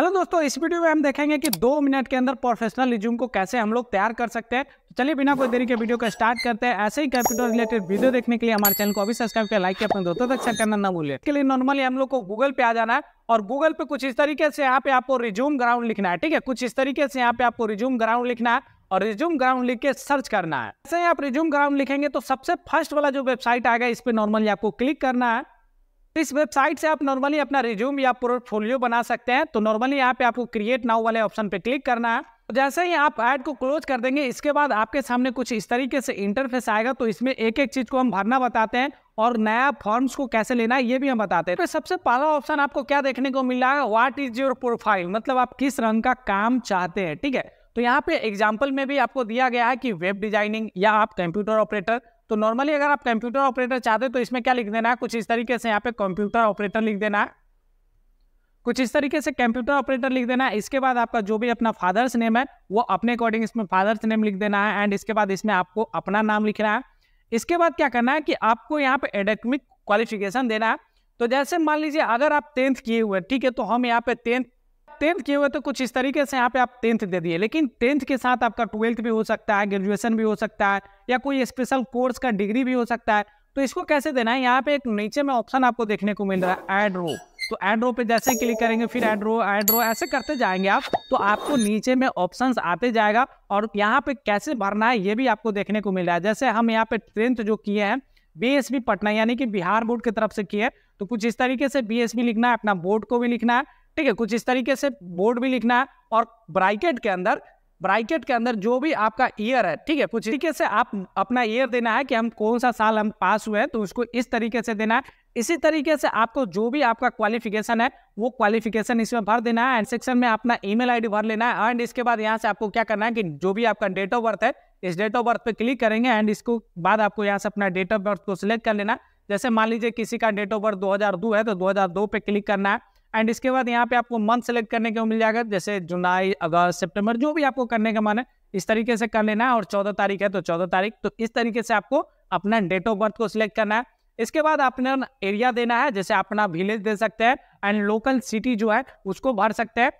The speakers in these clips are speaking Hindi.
हेलो दोस्तों इस वीडियो में हम देखेंगे कि दो मिनट के अंदर प्रोफेशनल रिज्यूम को कैसे हम लोग तैयार कर सकते हैं तो चलिए बिना कोई देरी के वीडियो का स्टार्ट करते हैं ऐसे ही कंप्यूटर रिलेटेड वीडियो देखने के लिए हमारे चैनल को अभी सब्सक्राइब कर लाइक अपने दोस्तों तक शेयर करना ना भूलिए इसके लिए नॉर्मली हम लोग को गूगल पे आ जाना है और गूगल पे कुछ इस तरीके से यहाँ पे आपको रिज्यूम ग्राउंड लिखना है ठीक है कुछ इस तरीके से यहाँ पे आपको रिज्यूम ग्राउंड लिखना है और रिज्यूम ग्राउंड लिख के सर्च करना है ऐसे ही आप रिज्यूम ग्राउंड लिखेंगे तो सबसे फर्स्ट वाला जो वेबसाइट आएगा इस पर नॉर्मली आपको क्लिक करना है तो इस वेबसाइट से आप नॉर्मली अपना रिज्यूम या पोर्टफोलियो बना सकते हैं तो नॉर्मली यहाँ पे आपको क्रिएट नाउ वाले ऑप्शन पे क्लिक करना है तो जैसे ही आप ऐड को क्लोज कर देंगे इसके बाद आपके सामने कुछ इस तरीके से इंटरफेस आएगा तो इसमें एक एक चीज को हम भरना बताते हैं और नया फॉर्म्स को कैसे लेना है ये भी हम बताते हैं तो सबसे पहला ऑप्शन आपको क्या देखने को मिल रहा है व्हाट इज योर प्रोफाइल मतलब आप किस रंग का काम चाहते हैं ठीक है तो यहाँ पे एग्जाम्पल में भी आपको दिया गया है कि वेब डिजाइनिंग या आप कंप्यूटर ऑपरेटर तो नॉर्मली अगर आप कंप्यूटर ऑपरेटर चाहते हो तो इसमें क्या लिख देना है कुछ इस तरीके से यहाँ पे कंप्यूटर ऑपरेटर लिख देना है कुछ इस तरीके से कंप्यूटर ऑपरेटर लिख देना है इसके बाद आपका जो भी अपना फादर्स नेम है वो अपने अकॉर्डिंग इसमें फादर्स नेम लिख देना है एंड इसके बाद इसमें आपको अपना नाम लिखना है इसके बाद क्या करना है कि आपको यहाँ पे एडेमिक क्वालिफिकेशन देना है तो जैसे मान लीजिए अगर आप टेंथ किए हुए ठीक है तो हम यहाँ पे टेंथ टेंथ किए हुए तो कुछ इस तरीके से यहाँ पे आप टेंथ दे दिए लेकिन टेंथ के साथ आपका ट्वेल्थ भी हो सकता है ग्रेजुएशन भी हो सकता है या कोई स्पेशल कोर्स का डिग्री भी हो सकता है तो इसको कैसे देना है यहाँ पे एक नीचे में ऑप्शन आपको देखने को मिल रहा है एड रो तो एड रो पे जैसे क्लिक करेंगे फिर एड रो एड रो ऐसे करते जाएंगे आप तो आपको नीचे में ऑप्शंस आते जाएगा और यहाँ पे कैसे भरना है ये भी आपको देखने को मिल रहा है जैसे हम यहाँ पे टेंथ जो किए हैं बी पटना यानी कि बिहार बोर्ड की तरफ से किए तो कुछ इस तरीके से बी लिखना है अपना बोर्ड को भी लिखना है ठीक है कुछ इस तरीके से बोर्ड भी लिखना है और ब्राइकेट के अंदर ब्राइकेट के अंदर जो भी आपका ईयर है ठीक है कुछ तरीके से आप अपना ईयर देना है कि हम कौन सा साल हम पास हुए हैं तो उसको इस तरीके से देना है इसी तरीके से आपको जो भी आपका क्वालिफिकेशन है वो क्वालिफिकेशन इसमें भर देना है एंड सेक्शन में अपना ईमेल आईडी भर लेना है एंड इसके बाद यहाँ से आपको क्या करना है कि जो भी आपका डेट ऑफ बर्थ है इस डेट ऑफ बर्थ पे क्लिक करेंगे एंड इसको बाद आपको यहाँ से अपना डेट ऑफ बर्थ को सिलेक्ट कर लेना जैसे मान लीजिए किसी का डेट ऑफ बर्थ दो है तो दो पे क्लिक करना है एंड इसके बाद यहाँ पे आपको मंथ सेलेक्ट करने को मिल जाएगा जैसे जुलाई अगस्त सितंबर जो भी आपको करने का मन है इस तरीके से कर लेना है और चौदह तारीख है तो चौदह तारीख तो इस तरीके से आपको अपना डेट ऑफ बर्थ को सिलेक्ट करना है इसके बाद अपना एरिया देना है जैसे अपना विलेज दे सकते हैं एंड लोकल सिटी जो है उसको भर सकते हैं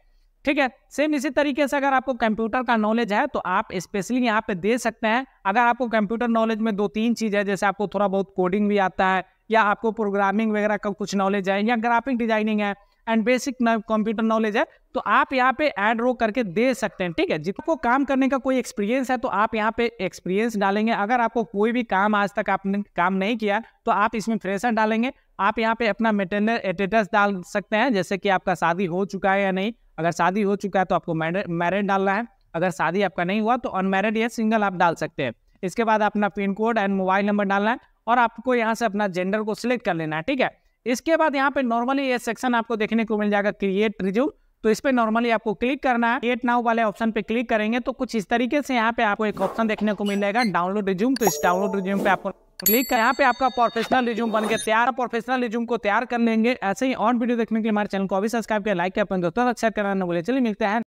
ठीक है सेम इसी तरीके से अगर आपको कंप्यूटर का नॉलेज है तो आप स्पेशली यहाँ पे दे सकते हैं अगर आपको कंप्यूटर नॉलेज में दो तीन चीज़ है जैसे आपको थोड़ा बहुत कोडिंग भी आता है या आपको प्रोग्रामिंग वगैरह का कुछ नॉलेज है या ग्राफिक डिजाइनिंग है एंड बेसिक कंप्यूटर नॉलेज है तो आप यहाँ पे एड रो करके दे सकते हैं ठीक है जिनको काम करने का कोई एक्सपीरियंस है तो आप यहाँ पे एक्सपीरियंस डालेंगे अगर आपको कोई भी काम आज तक आपने काम नहीं किया तो आप इसमें फ्रेशर डालेंगे आप यहाँ पे अपना मेटेनर एटेटस डाल सकते हैं जैसे कि आपका शादी हो चुका है या नहीं अगर शादी हो चुका है तो आपको मैरिड डालना है अगर शादी आपका नहीं हुआ तो अनमेरिड या सिंगल आप डाल सकते हैं इसके बाद अपना pin code and mobile number डालना है और आपको यहाँ से अपना जेंडर को सिलेक्ट कर लेना है ठीक है इसके बाद यहाँ पे नॉर्मली ये सेक्शन आपको देखने को मिल जाएगा क्रिएट रिज्यूम तो इस पर नॉर्मली आपको क्लिक करना है एट नाउ वाले ऑप्शन पे क्लिक करेंगे तो कुछ इस तरीके से यहाँ पे आपको एक ऑप्शन देखने को मिल जाएगा डाउनलोड रिज्यूम तो इस डाउनलोड रिज्यूम पे आपको क्लिक यहाँ पे आपका प्रोफेशनल रिज्यूम बन के तैयार प्रोफेशनल रिज्यूम को तैयार कर लेंगे ऐसे ही और वीडियो देखने के लिए हमारे चैनल को अभी सब्सक्राइब किया लाइक किया अपने दोस्तों तक कराना करना चलिए मिलते हैं